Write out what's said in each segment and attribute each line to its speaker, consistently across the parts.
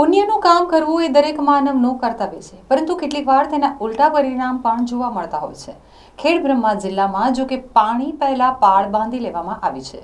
Speaker 1: પુણ્યનું કામ કરવું એ દરેક માનવનું કર્તવ્ય છે પરંતુ કેટલીક વાર તેના ઉલટા પરિણામ પણ જોવા મળતા હોય છે ખેડ બ્રહ્મા જિલ્લામાં જો કે પાણી પહેલાં પાળ બાંધી લેવામાં આવી છે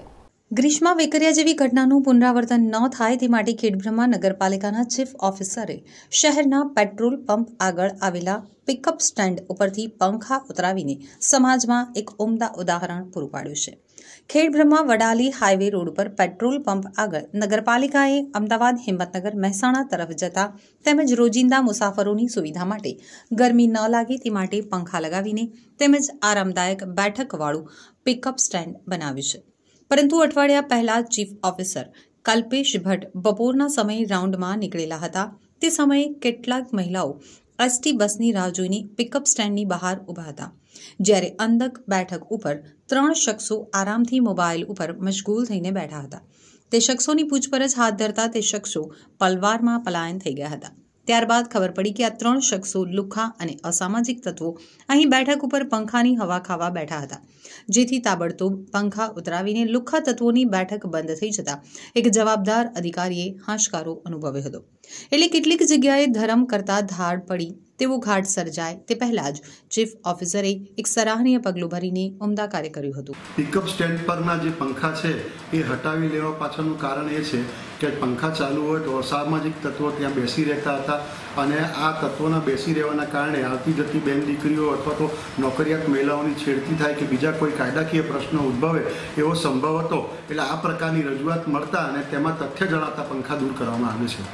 Speaker 1: ગ્રીષ્મા વેકરિયા જેવી ઘટનાનું પુનરાવર્તન ન થાય તે માટે ખેડબ્રહ્મા નગરપાલિકાના ચીફ ઓફિસરે શહેરના પેટ્રોલ પંપ આગળ આવેલા પિકઅપ સ્ટેન્ડ ઉપરથી પંખા ઉતરાવીને સમાજમાં એક ઉમદા ઉદાહરણ પૂરું પાડ્યું છે ખેડબ્રહ્મા વડાલી હાઈવે રોડ પર પેટ્રોલ પંપ આગળ નગરપાલિકાએ અમદાવાદ હિંમતનગર મહેસાણા તરફ જતા તેમજ રોજિંદા મુસાફરોની સુવિધા માટે ગરમી ન લાગે તે માટે પંખા લગાવીને તેમજ આરામદાયક બેઠકવાળું પિકઅપ સ્ટેન્ડ બનાવ્યું છે પરંતુ અઠવાડિયા પહેલા ચીફ ઓફિસર કલ્પેશ ભટ્ટ બપોરના સમયે રાઉન્ડમાં નીકળેલા હતા તે સમયે કેટલાક મહિલાઓ એસટી બસની રાહ જોઈને પિકઅપ સ્ટેન્ડની બહાર ઊભા હતા જ્યારે અંદક બેઠક ઉપર ત્રણ શખ્સો આરામથી મોબાઈલ ઉપર મશગુલ થઈને બેઠા હતા તે શખ્સોની પૂછપરછ હાથ ધરતા તે શખ્સો પલવારમાં પલાયન થઈ ગયા હતા ત્યારબાદ ખબર પડી કે આ ત્રણ શખ્સો લુખ્ખા અને અસામાજિક તત્વો અહીં બેઠક ઉપર પંખાની હવા ખાવા બેઠા હતા જેથી તાબડતોબ પંખા ઉતરાવીને લુખ્ખા તત્વોની બેઠક બંધ થઈ જતા એક જવાબદાર અધિકારીએ હાશકારો અનુભવ્યો હતો એટલે કેટલીક જગ્યાએ ધરમ કરતા ધાર પડી તેવો ઘાટ સર્જાય તે પહેલાં જ ચીફ ઓફિસરે એક સરાહનીય પગલું ભરીને ઉમદા કાર્ય કર્યું હતું
Speaker 2: પિકઅપ સ્ટેન્ડ પરના જે પંખા છે એ હટાવી લેવા પાછળનું કારણ એ છે કે પંખા ચાલુ હોય તો અસામાજિક તત્વો ત્યાં બેસી રહેતા હતા અને આ તત્વોના બેસી રહેવાના કારણે આવતી જતી બેન દીકરીઓ અથવા તો નોકરિયાત મહિલાઓની છેડતી થાય કે બીજા કોઈ કાયદાકીય પ્રશ્નો ઉદ્ભવે એવો સંભવ હતો એટલે આ પ્રકારની રજૂઆત મળતા અને તેમાં તથ્ય જણાતા પંખા દૂર કરવામાં આવે છે